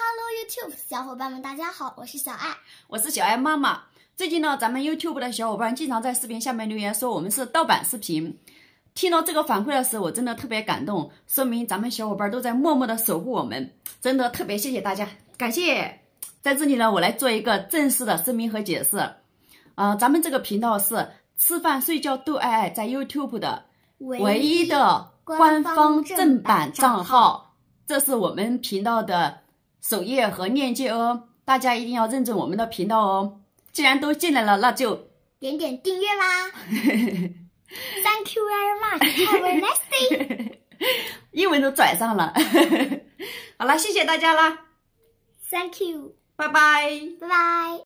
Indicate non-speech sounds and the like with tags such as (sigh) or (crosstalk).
Hello，YouTube，小伙伴们，大家好，我是小爱，我是小爱妈妈。最近呢，咱们 YouTube 的小伙伴经常在视频下面留言说我们是盗版视频。听到这个反馈的时候，我真的特别感动，说明咱们小伙伴都在默默的守护我们，真的特别谢谢大家，感谢。在这里呢，我来做一个正式的声明和解释。啊，咱们这个频道是吃饭睡觉都爱爱在 YouTube 的唯一的官方正版账号，这是我们频道的。首页和链接哦，大家一定要认证我们的频道哦。既然都进来了，那就点点订阅啦。(laughs) Thank you very much. Have a nice day. (laughs) 英文都拽上了，(laughs) 好了，谢谢大家啦。Thank you. 拜拜。拜拜。